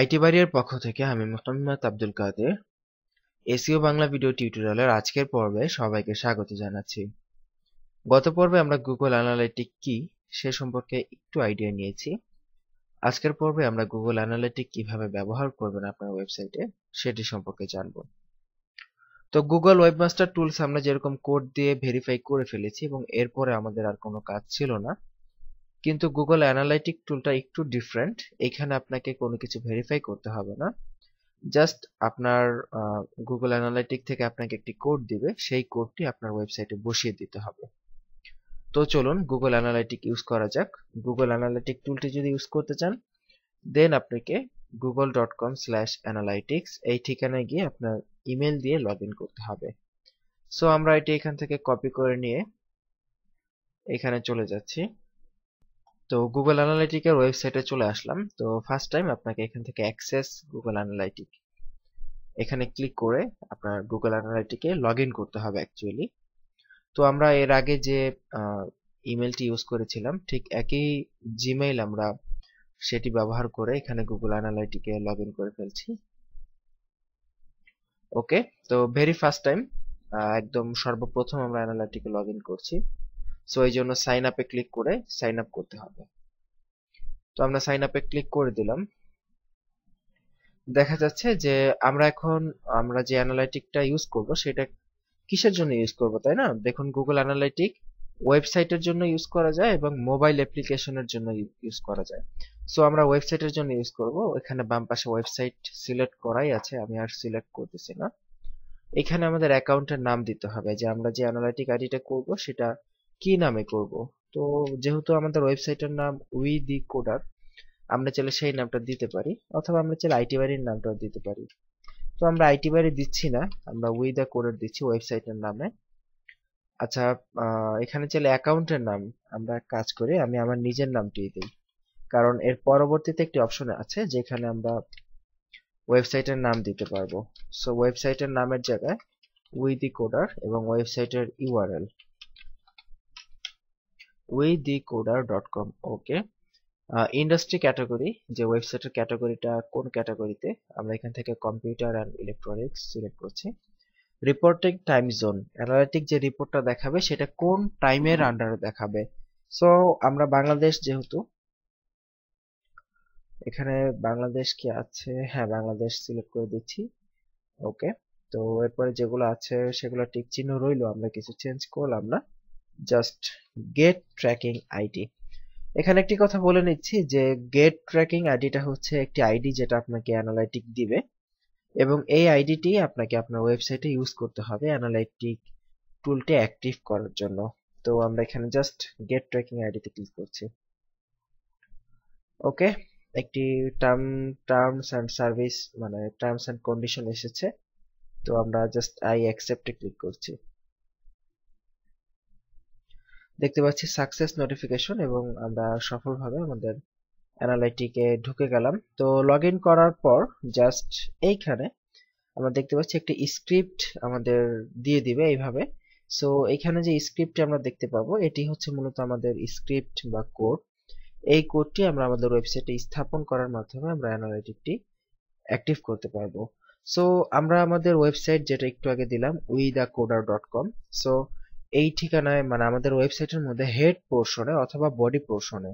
IT বাড়ির পক্ষ থেকে আমি মোহাম্মদ আব্দুল কাদের এসিও বাংলা ভিডিও টিউটোরিয়ালের আজকের পর্বে সবাইকে স্বাগত জানাচ্ছি গত পর্বে আমরা গুগল অ্যানালিটিক কি সে সম্পর্কে একটু আইডিয়া নিয়েছি আজকের পর্বে আমরা গুগল অ্যানালিটিক কিভাবে ব্যবহার করবেন আপনার ওয়েবসাইটে সেটি সম্পর্কে জানব তো গুগল ওয়েবমাস্টার টুলস আমরা যেরকম কোড দিয়ে ভেরিফাই করে ফেলেছি এবং এরপরে আমাদের আর কোনো কাজ ছিল না কিন্তু গুগল অ্যানালাইটিক টুলটা একটু ডিফারেন্ট এখানে আপনাকে কোনো কিছু ভেরিফাই করতে হবে না জাস্ট আপনার গুগল অ্যানালাইটিক থেকে আপনাকে একটি কোড দিবে সেই কোডটি আপনার ওয়েবসাইটে বসিয়ে দিতে হবে তো চলুন গুগল অ্যানালাইটিক ইউজ করা যাক গুগল অ্যানালাইটিক টুলটি যদি ইউজ করতে চান দেন আপনাকে Google dot com slash analytics এই ঠিকানায় গিয়ে আপনার ইমেল দিয়ে লগ ইন করতে হবে সো আমরা এটি এখান থেকে কপি করে নিয়ে এখানে চলে যাচ্ছি তো গুগল অ্যানালাইটিকের ওয়েবসাইটে চলে আসলাম তো ফার্স্ট টাইম আপনাকে এখান থেকে অ্যাক্সেস গুগল অ্যানালাইটিক এখানে ক্লিক করে আপনার গুগল অ্যানালাইটিকে লগ করতে হবে অ্যাকচুয়ালি তো আমরা এর আগে যে ইমেলটি ইউজ করেছিলাম ঠিক একই জিমেইল আমরা সেটি ব্যবহার করে এখানে গুগল অ্যানালাইটিকে লগ করে ফেলছি ওকে তো ভেরি ফার্স্ট টাইম একদম সর্বপ্রথম আমরা অ্যানালাইটিকে লগ করছি সো এই জন্য সাইন আপে ক্লিক করে সাইন আপ করতে হবে তো আমরা সাইন আপে ক্লিক করে দিলাম দেখা যাচ্ছে যে আমরা এখন আমরা যে অ্যানালাইটিকটা ইউজ করব সেটা কিসের জন্য ইউজ করব তাই না দেখুন গুগল অ্যানালাইটিক ওয়েবসাইটের জন্য ইউজ করা যায় এবং মোবাইল অ্যাপ্লিকেশনের জন্য ইউজ করা যায় সো আমরা ওয়েবসাইটের জন্য ইউজ করব এখানে বাম পাশে ওয়েবসাইট সিলেক্ট করাই আছে আমি আর সিলেক্ট করতেছি না এখানে আমাদের অ্যাকাউন্টের নাম দিতে হবে যে আমরা যে অ্যানালাইটিক আইডিটা করব সেটা কি নামে করব তো যেহেতু আমাদের ওয়েবসাইটের নাম উই দি কোডার আমরা চাইলে সেই নামটা দিতে পারি অথবা আমরা চাইলে আইটি বাড়ির নামটাও দিতে পারি তো আমরা আইটি বাড়ি দিচ্ছি না আমরা উই দ্য কোডার দিচ্ছি ওয়েবসাইটের নামে আচ্ছা এখানে চাইলে অ্যাকাউন্টের নাম আমরা কাজ করে আমি আমার নিজের নামটি দিই কারণ এর পরবর্তীতে একটি অপশন আছে যেখানে আমরা ওয়েবসাইটের নাম দিতে পারবো সো ওয়েবসাইটের নামের জায়গায় উই দি কোডার এবং ওয়েবসাইটের ইউআরএল withthecoder.com ওকে ইন্ডাস্ট্রি ক্যাটাগরি যে ওয়েবসাইটের ক্যাটাগরিটা কোন ক্যাটাগরিতে আমরা এখান থেকে কম্পিউটার অ্যান্ড ইলেকট্রনিক্স সিলেক্ট করছি রিপোর্টিং টাইম জোন অ্যানালিটিক যে রিপোর্টটা দেখাবে সেটা কোন টাইমের আন্ডারে দেখাবে সো আমরা বাংলাদেশ যেহেতু এখানে বাংলাদেশ কি আছে হ্যাঁ বাংলাদেশ সিলেক্ট করে দিচ্ছি ওকে তো এরপরে যেগুলো আছে সেগুলো টিক চিহ্ন রইলো আমরা কিছু চেঞ্জ করলাম না জাস্ট গেট ট্র্যাকিং আইডি এখানে একটি কথা বলে নিচ্ছি যে গেট ট্র্যাকিং আইডিটা হচ্ছে একটি আইডি যেটা আপনাকে অ্যানালাইটিক দিবে এবং এই আইডিটি আপনাকে আপনার ওয়েবসাইটে ইউজ করতে হবে অ্যানালাইটিক টুলটি অ্যাক্টিভ করার জন্য তো আমরা এখানে জাস্ট গেট ট্র্যাকিং আইডিতে ক্লিক করছি ওকে একটি টার্ম টার্মস অ্যান্ড সার্ভিস মানে টার্মস অ্যান্ড কন্ডিশন এসেছে তো আমরা জাস্ট আই অ্যাকসেপ্টে ক্লিক করছি দেখতে পাচ্ছি সাকসেস নোটিফিকেশন এবং আমরা সফলভাবে আমাদের অ্যানালাইটিকে ঢুকে গেলাম তো লগ করার পর জাস্ট এইখানে আমরা দেখতে পাচ্ছি একটি স্ক্রিপ্ট আমাদের দিয়ে দিবে এইভাবে সো এখানে যে স্ক্রিপ্টটি আমরা দেখতে পাবো এটি হচ্ছে মূলত আমাদের স্ক্রিপ্ট বা কোড এই কোডটি আমরা আমাদের ওয়েবসাইটে স্থাপন করার মাধ্যমে আমরা অ্যানালাইটিকটি অ্যাক্টিভ করতে পারবো সো আমরা আমাদের ওয়েবসাইট যেটা একটু আগে দিলাম উইদাকোডার ডট কম সো এই ঠিকানায় মানে আমাদের ওয়েবসাইটের মধ্যে হেড পোর্শনে অথবা বডি পোর্শনে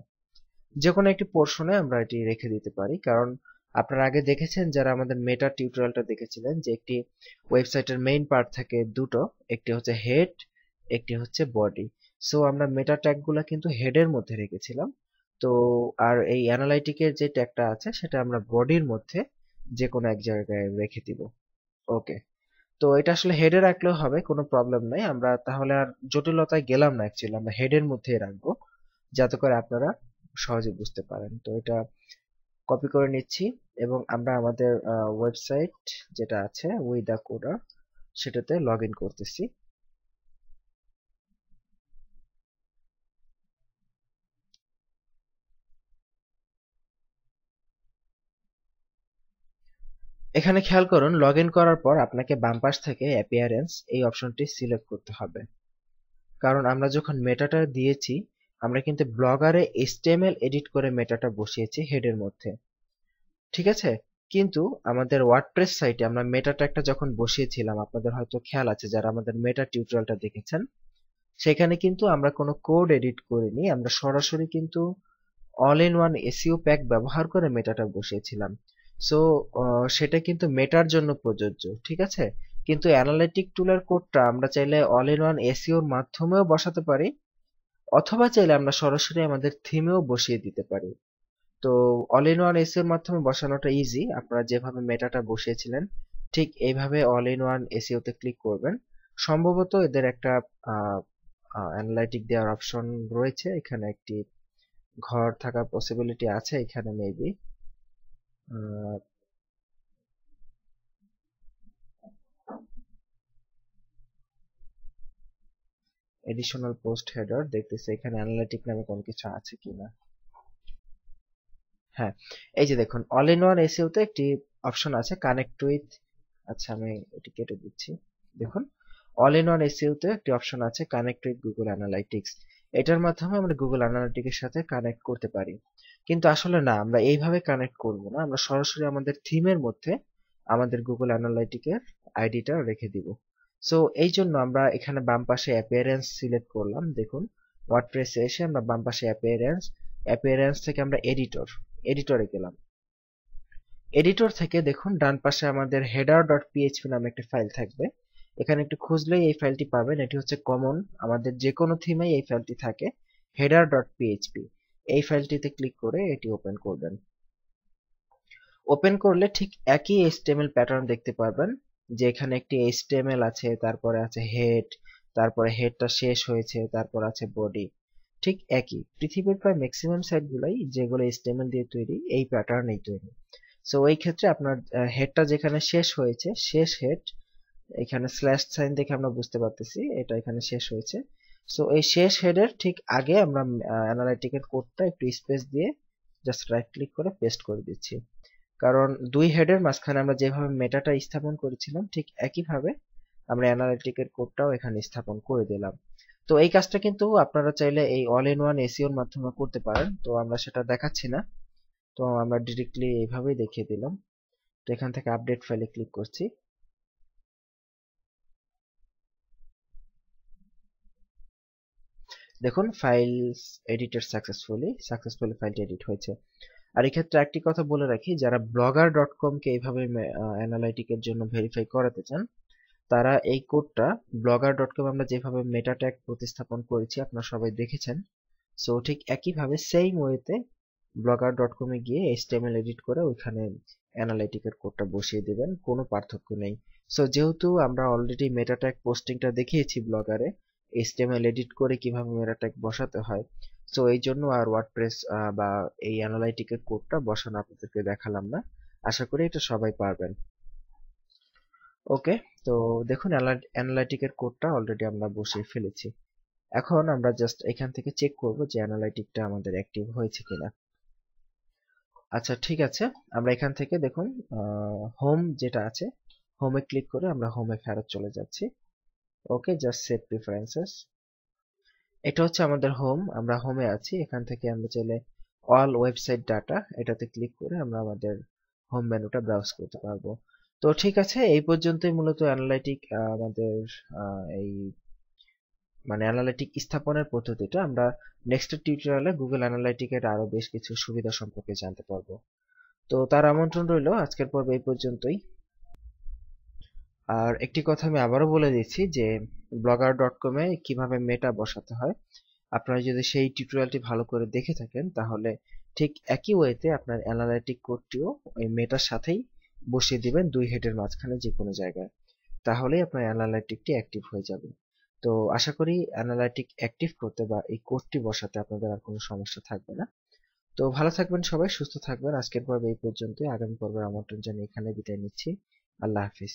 যে কোনো একটি পোর্শনে আমরা এটি রেখে দিতে পারি কারণ আপনারা আগে দেখেছেন যারা আমাদের মেটা টিউটোরিয়ালটা দেখেছিলেন যে একটি ওয়েবসাইটের মেইন পার্ট থাকে দুটো একটি হচ্ছে হেড একটি হচ্ছে বডি সো আমরা মেটা ট্যাগগুলো কিন্তু হেডের মধ্যে রেখেছিলাম তো আর এই অ্যানালাইটিকের যে ট্যাগটা আছে সেটা আমরা বডির মধ্যে যে কোনো এক জায়গায় রেখে দিব ওকে তো এটা আসলে হেডে রাখলেও হবে কোনো প্রবলেম নাই আমরা তাহলে আর জটিলতায় গেলাম না অ্যাকচুয়ালি আমরা হেডের মধ্যেই রাখবো যাতে করে আপনারা সহজে বুঝতে পারেন তো এটা কপি করে নিচ্ছি এবং আমরা আমাদের ওয়েবসাইট যেটা আছে উইদা কোডা সেটাতে লগ করতেছি এখানে খেয়াল করুন লগ করার পর আপনাকে বাম পাশ থেকে অ্যাপিয়ারেন্স এই অপশনটি সিলেক্ট করতে হবে কারণ আমরা যখন মেটাটা দিয়েছি আমরা কিন্তু ব্লগারে এসটিএমএল এডিট করে মেটাটা বসিয়েছি হেডের মধ্যে ঠিক আছে কিন্তু আমাদের ওয়ার্ডপ্রেস সাইটে আমরা মেটাটা একটা যখন বসিয়েছিলাম আপনাদের হয়তো খেয়াল আছে যারা আমাদের মেটা টিউটোরিয়ালটা দেখেছেন সেখানে কিন্তু আমরা কোনো কোড এডিট করিনি আমরা সরাসরি কিন্তু all in one SEO pack ব্যবহার করে মেটাটা বসিয়েছিলাম সো uh, সেটা কিন্তু মেটার জন্য প্রযোজ্য ঠিক আছে কিন্তু অ্যানালিটিক টুলের কোডটা আমরা চাইলে অল ইন ওয়ান এসিওর মাধ্যমেও বসাতে পারি অথবা চাইলে আমরা সরাসরি আমাদের থিমেও বসিয়ে দিতে পারি তো অল ইন ওয়ান এসিওর মাধ্যমে বসানোটা ইজি আপনারা যেভাবে মেটাটা বসিয়েছিলেন ঠিক এইভাবে অল ইন ওয়ান এসিওতে ক্লিক করবেন সম্ভবত এদের একটা অ্যানালাইটিক দেওয়ার অপশন রয়েছে এখানে একটি ঘর থাকার পসিবিলিটি আছে এখানে মেবি এডিশনাল পোস্ট হেডার দেখতেছি এখানে অ্যানালিটিক নামে কোন কিছু আছে কিনা হ্যাঁ এই যে দেখুন অল ইন ওয়ান এসিও তে একটি অপশন আছে কানেক্ট উইথ আচ্ছা আমি এটি কেটে দিচ্ছি দেখুন অল ইন ওয়ান এসিও তে একটি অপশন আছে কানেক্ট উইথ গুগল অ্যানালাইটিক্স এটার মাধ্যমে আমরা গুগল অ্যানালিটিক্সের সাথে কানেক্ট করতে পারি কিন্তু আসলে না আমরা এইভাবে কানেক্ট করব না আমরা সরাসরি আমাদের থিমের মধ্যে আমাদের গুগল অ্যানালাইটিকের আইডিটা রেখে দিব সো এই জন্য আমরা এখানে বাম পাশে অ্যাপিয়ারেন্স সিলেক্ট করলাম দেখুন প্রেসে এসে আমরা বাম পাশে অ্যাপিয়ারেন্স অ্যাপিয়ারেন্স থেকে আমরা এডিটর এডিটরে গেলাম এডিটর থেকে দেখুন ডান পাশে আমাদের হেডার ডট পিএইচপি নামে একটা ফাইল থাকবে এখানে একটু খুঁজলেই এই ফাইলটি পাবেন এটি হচ্ছে কমন আমাদের যে কোনো থিমে এই ফাইলটি থাকে হেডার ডট পিএইচপি এই ফাইলটিতে ক্লিক করে এটি ওপেন করবেন ওপেন করলে ঠিক একই এইচটিএমএল প্যাটার্ন দেখতে পারবেন যে এখানে একটি এইচটিএমএল আছে তারপরে আছে হেড তারপরে হেডটা শেষ হয়েছে তারপর আছে বডি ঠিক একই পৃথিবীর প্রায় ম্যাক্সিমাম সাইটগুলাই যেগুলো এইচটিএমএল দিয়ে তৈরি এই প্যাটার্নেই তৈরি সো এই ক্ষেত্রে আপনার হেডটা যেখানে শেষ হয়েছে শেষ হেড এখানে স্ল্যাশ সাইন দেখে আমরা বুঝতে পারতেছি এটা এখানে শেষ হয়েছে সো এই শেষ হেডের ঠিক আগে আমরা অ্যানালাইটিকের কোডটা একটু স্পেস দিয়ে জাস্ট রাইট ক্লিক করে পেস্ট করে দিচ্ছি কারণ দুই হেডের মাঝখানে আমরা যেভাবে মেটাটা স্থাপন করেছিলাম ঠিক একইভাবে আমরা অ্যানালাইটিকের কোডটাও এখানে স্থাপন করে দিলাম তো এই কাজটা কিন্তু আপনারা চাইলে এই অল ইন ওয়ান এসিওর মাধ্যমে করতে পারেন তো আমরা সেটা দেখাচ্ছি না তো আমরা ডিরেক্টলি এইভাবেই দেখিয়ে দিলাম তো এখান থেকে আপডেট ফাইলে ক্লিক করছি দেখুন ফাইল এডিটেড সাকসেসফুলি সাকসেসফুলি ফাইলটি এডিট হয়েছে আর এক্ষেত্রে একটি কথা বলে রাখি যারা ব্লগার ডট কমকে এইভাবে অ্যানালাইটিকের জন্য ভেরিফাই করাতে চান তারা এই কোডটা ব্লগার ডট কম আমরা যেভাবে মেটা ট্যাগ প্রতিস্থাপন করেছি আপনারা সবাই দেখেছেন সো ঠিক একইভাবে সেম ওয়েতে ব্লগার ডট কমে গিয়ে এইচটিএমএল এডিট করে ওইখানে অ্যানালাইটিকের কোডটা বসিয়ে দেবেন কোনো পার্থক্য নেই সো যেহেতু আমরা অলরেডি মেটা ট্যাগ পোস্টিংটা দেখিয়েছি ব্লগারে এইচটিএমএল এডিট করে কিভাবে মেরা ট্যাগ বসাতে হয় সো এই জন্য আর ওয়ার্ডপ্রেস বা এই অ্যানালাইটিকের কোডটা বসানো আপনাদেরকে দেখালাম না আশা করি এটা সবাই পারবেন ওকে তো দেখুন অ্যানালাইটিকের কোডটা অলরেডি আমরা বসিয়ে ফেলেছি এখন আমরা জাস্ট এখান থেকে চেক করব যে অ্যানালাইটিকটা আমাদের অ্যাক্টিভ হয়েছে কিনা আচ্ছা ঠিক আছে আমরা এখান থেকে দেখুন হোম যেটা আছে হোমে ক্লিক করে আমরা হোমে ফেরত চলে যাচ্ছি ওকে জাস্ট সেভ প্রিফারেন্সেস এটা হচ্ছে আমাদের হোম আমরা হোমে আছি এখান থেকে আমরা চাইলে অল ওয়েবসাইট ডাটা এটাতে ক্লিক করে আমরা আমাদের হোম মেনুটা ব্রাউজ করতে পারবো তো ঠিক আছে এই পর্যন্তই মূলত অ্যানালাইটিক আমাদের এই মানে অ্যানালাইটিক স্থাপনের পদ্ধতিটা আমরা নেক্সট টিউটোরিয়ালে গুগল অ্যানালাইটিকের আরো বেশ কিছু সুবিধা সম্পর্কে জানতে পারবো তো তার আমন্ত্রণ রইল আজকের পর্বে এই পর্যন্তই আর একটি কথা আমি আবারও বলে দিচ্ছি যে ব্লগার ডট কমে কীভাবে মেটা বসাতে হয় আপনারা যদি সেই টিউটোরিয়ালটি ভালো করে দেখে থাকেন তাহলে ঠিক একই ওয়েতে আপনার অ্যানালাইটিক কোডটিও ওই মেটার সাথেই বসিয়ে দিবেন দুই হেডের মাঝখানে যে কোনো জায়গায় তাহলেই আপনার অ্যানালাইটিকটি অ্যাক্টিভ হয়ে যাবে তো আশা করি অ্যানালাইটিক অ্যাক্টিভ করতে বা এই কোডটি বসাতে আপনাদের আর কোনো সমস্যা থাকবে না তো ভালো থাকবেন সবাই সুস্থ থাকবেন আজকের পর্ব এই পর্যন্তই আগামী পর্বের আমন্ত্রণ জানিয়ে এখানে বিদায় নিচ্ছি আল্লাহ হাফিজ